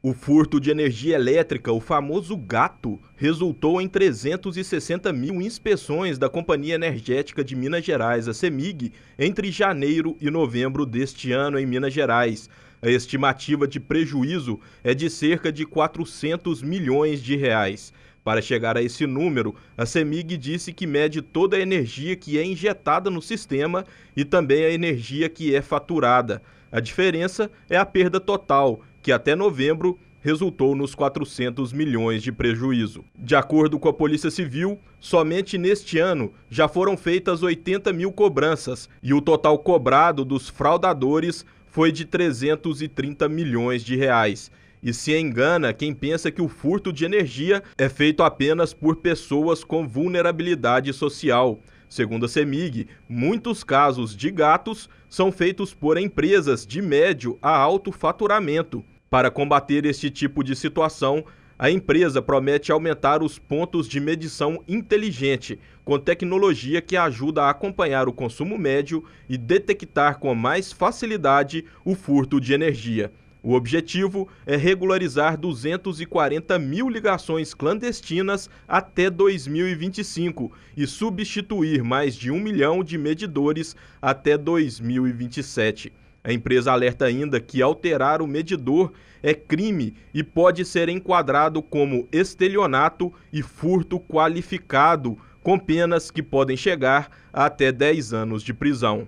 O furto de energia elétrica, o famoso gato, resultou em 360 mil inspeções da Companhia Energética de Minas Gerais, a CEMIG, entre janeiro e novembro deste ano em Minas Gerais. A estimativa de prejuízo é de cerca de 400 milhões de reais. Para chegar a esse número, a CEMIG disse que mede toda a energia que é injetada no sistema e também a energia que é faturada. A diferença é a perda total, que até novembro resultou nos 400 milhões de prejuízo. De acordo com a Polícia Civil, somente neste ano já foram feitas 80 mil cobranças e o total cobrado dos fraudadores foi de 330 milhões de reais. E se engana quem pensa que o furto de energia é feito apenas por pessoas com vulnerabilidade social. Segundo a CEMIG, muitos casos de gatos são feitos por empresas de médio a alto faturamento. Para combater este tipo de situação, a empresa promete aumentar os pontos de medição inteligente, com tecnologia que ajuda a acompanhar o consumo médio e detectar com mais facilidade o furto de energia. O objetivo é regularizar 240 mil ligações clandestinas até 2025 e substituir mais de um milhão de medidores até 2027. A empresa alerta ainda que alterar o medidor é crime e pode ser enquadrado como estelionato e furto qualificado, com penas que podem chegar a até 10 anos de prisão.